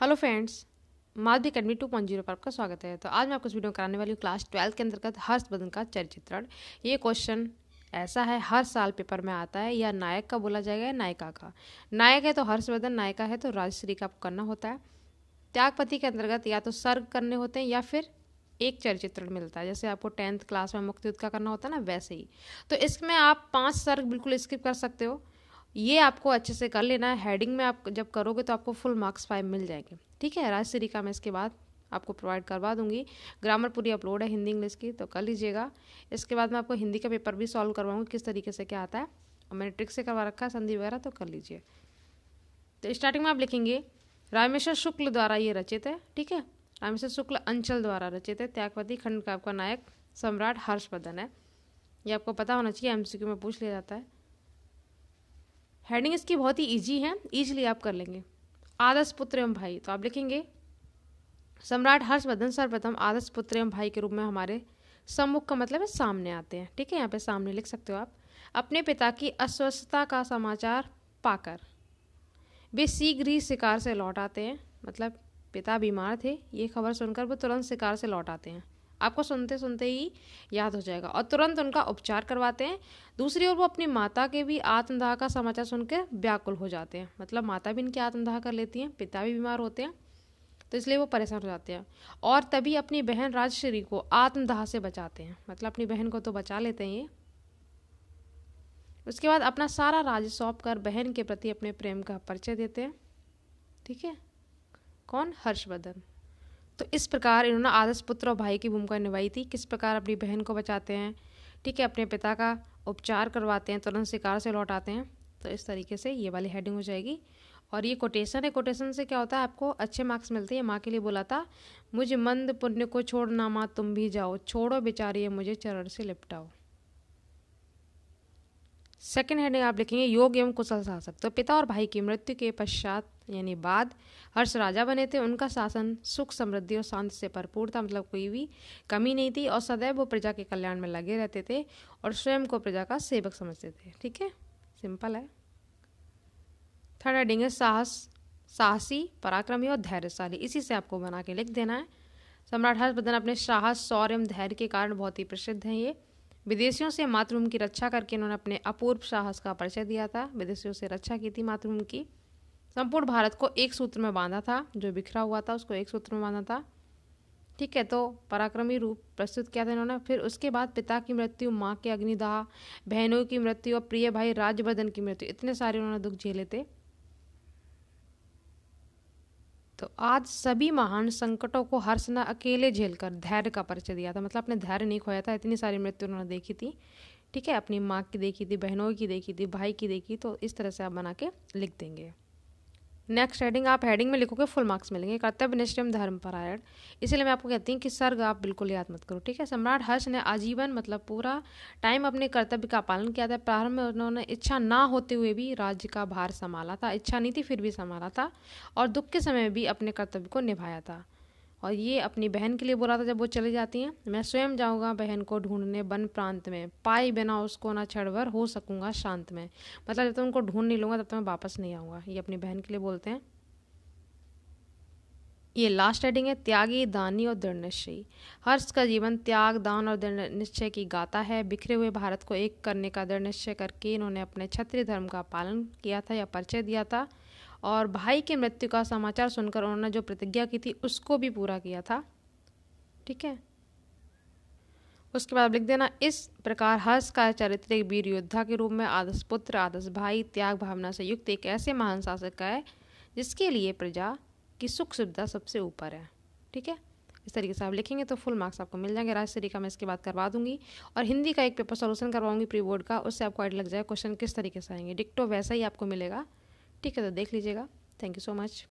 hello friends Madhavi academy two point zero पर आपका स्वागत है तो आज मैं आपको इस वीडियो कराने वाली हूँ क्लास ट्वेल्थ के अंतर्गत हर्ष बदन का चरित्रण ये क्वेश्चन ऐसा है हर साल पेपर में आता है या नायक का बोला जाएगा या नायिका का नायक है तो हर्षवर्धन नायिका है तो राजश्री का आपको करना होता है त्यागपति के अंतर्गत या तो सर्ग करने होते हैं या फिर एक चरित्रण मिलता है जैसे आपको टेंथ क्लास में मुक्तियुद्ध का करना होता है ना वैसे ही तो इसमें आप पाँच सर्ग बिल्कुल स्किप कर सकते हो ये आपको अच्छे से कर लेना है हेडिंग में आप जब करोगे तो आपको फुल मार्क्स फाइव मिल जाएंगे ठीक है राज श्री का मैं इसके बाद आपको प्रोवाइड करवा दूंगी ग्रामर पूरी अपलोड है हिंदी इंग्लिश की तो कर लीजिएगा इसके बाद मैं आपको हिंदी का पेपर भी सॉल्व करवाऊंगी किस तरीके से क्या आता है और मैंने ट्रिक से करवा रखा है संधि वगैरह तो कर लीजिए तो स्टार्टिंग में आप लिखेंगे रामेश्वर शुक्ल द्वारा ये रचित है ठीक है रामेश्वर शुक्ल अंचल द्वारा रचित है त्यागपति खंड का आपका नायक सम्राट हर्षवर्धन है ये आपको पता होना चाहिए एमसीक्यू में पूछ लिया जाता है हेडिंग इसकी बहुत ही ईजी है ईजिली आप कर लेंगे आदर्श पुत्र एवं भाई तो आप लिखेंगे सम्राट हर्षवर्धन सर्वप्रथम आदर्श पुत्र एवं भाई के रूप में हमारे सम्मुख का मतलब है सामने आते हैं ठीक है यहाँ पे सामने लिख सकते हो आप अपने पिता की अस्वस्थता का समाचार पाकर वे शीघ्र ही शिकार से लौट आते हैं मतलब पिता बीमार थे ये खबर सुनकर वो तुरंत शिकार से लौट आते हैं आपको सुनते सुनते ही याद हो जाएगा और तुरंत उनका उपचार करवाते हैं दूसरी ओर वो अपनी माता के भी आत्मदाह का समाचार सुनकर व्याकुल हो जाते हैं मतलब माता भी इनकी आत्मदाह कर लेती हैं पिता भी बीमार होते हैं तो इसलिए वो परेशान हो जाते हैं और तभी अपनी बहन राजश्री को आत्मदाह से बचाते हैं मतलब अपनी बहन को तो बचा लेते हैं ये उसके बाद अपना सारा राज सौंप कर बहन के प्रति अपने प्रेम का परिचय देते हैं ठीक है कौन हर्षवर्धन तो इस प्रकार इन्होंने आदर्श पुत्र और भाई की भूमिका निभाई थी किस प्रकार अपनी बहन को बचाते हैं ठीक है अपने पिता का उपचार करवाते हैं तुरंत शिकार से लौट आते हैं तो इस तरीके से ये वाली हेडिंग हो जाएगी और ये कोटेशन है कोटेशन से क्या होता है आपको अच्छे मार्क्स मिलते हैं माँ के लिए बोला था मुझे मंद पुण्य को छोड़ना माँ तुम भी जाओ छोड़ो बेचारी है मुझे चरण से लिपटाओ सेकेंड हेडिंग आप लिखेंगे योग एवं कुशल शासक तो पिता और भाई की मृत्यु के पश्चात यानी बाद हर्ष राजा बने थे उनका शासन सुख समृद्धि और शांति से भरपूर था मतलब कोई भी कमी नहीं थी और सदैव वो प्रजा के कल्याण में लगे रहते थे और स्वयं को प्रजा का सेवक समझते थे ठीक है सिंपल है थर्ड एडिंग है साहस साहसी पराक्रमी और धैर्यशाली इसी से आपको बना के लिख देना है सम्राट हर्षवर्धन अपने साहस शौर्य एवं धैर्य के कारण बहुत ही प्रसिद्ध हैं ये विदेशियों से मातृभूमि की रक्षा करके इन्होंने अपने अपूर्व साहस का परिचय दिया था विदेशियों से रक्षा की थी मातृभूमि की संपूर्ण भारत को एक सूत्र में बांधा था जो बिखरा हुआ था उसको एक सूत्र में बांधा था ठीक है तो पराक्रमी रूप प्रस्तुत किया था इन्होंने फिर उसके बाद पिता की मृत्यु माँ के अग्निदाह बहनों की मृत्यु और प्रिय भाई राजवर्धन की मृत्यु इतने सारे उन्होंने दुख झेले थे तो आज सभी महान संकटों को हर्ष न अकेले झेलकर धैर्य का परिचय दिया था मतलब अपने धैर्य नहीं खोया था इतनी सारी मृत्यु उन्होंने देखी थी ठीक है अपनी माँ की देखी थी बहनों की देखी थी भाई की देखी तो इस तरह से आप बना के लिख देंगे नेक्स्ट हेडिंग आप हेडिंग में लिखोगे फुल मार्क्स मिलेंगे कर्तव्य निष्ठम परायण इसलिए मैं आपको कहती हूँ कि सर्ग आप बिल्कुल याद मत करो ठीक है सम्राट हर्ष ने आजीवन मतलब पूरा टाइम अपने कर्तव्य का पालन किया था प्रारंभ में उन्होंने इच्छा ना होते हुए भी राज्य का भार संभाला था इच्छा नहीं थी फिर भी संभाला था और दुख के समय भी अपने कर्तव्य को निभाया था और ये अपनी बहन के लिए बोला था जब वो चली जाती हैं मैं स्वयं जाऊँगा बहन को ढूंढने वन प्रांत में पाई बिना उसको ना छड़वर हो सकूंगा शांत में मतलब जब तक तो उनको ढूंढ नहीं लूँगा तब तक तो मैं वापस नहीं आऊँगा ये अपनी बहन के लिए बोलते हैं ये लास्ट एडिंग है त्यागी दानी और दृढ़ निश्चय हर्ष का जीवन त्याग दान और दृढ़ निश्चय की गाता है बिखरे हुए भारत को एक करने का दृढ़ निश्चय करके इन्होंने अपने क्षत्रिय धर्म का पालन किया था या परिचय दिया था और भाई के मृत्यु का समाचार सुनकर उन्होंने जो प्रतिज्ञा की थी उसको भी पूरा किया था ठीक है उसके बाद लिख देना इस प्रकार हर्ष का चरित्र एक वीर योद्धा के रूप में आदर्श पुत्र आदर्श भाई त्याग भावना से युक्त एक ऐसे महान शासक का है जिसके लिए प्रजा की सुख सुविधा सबसे ऊपर है ठीक है इस तरीके से आप लिखेंगे तो फुल मार्क्स आपको मिल जाएंगे राजश्री का मैं इसके बाद करवा दूंगी और हिंदी का एक पेपर सोल्यूशन करवाऊंगी प्री बोर्ड का उससे आपको आइडिया लग जाएगा क्वेश्चन किस तरीके से आएंगे डिक्टो वैसा ही आपको मिलेगा ठीक है तो देख लीजिएगा थैंक यू सो मच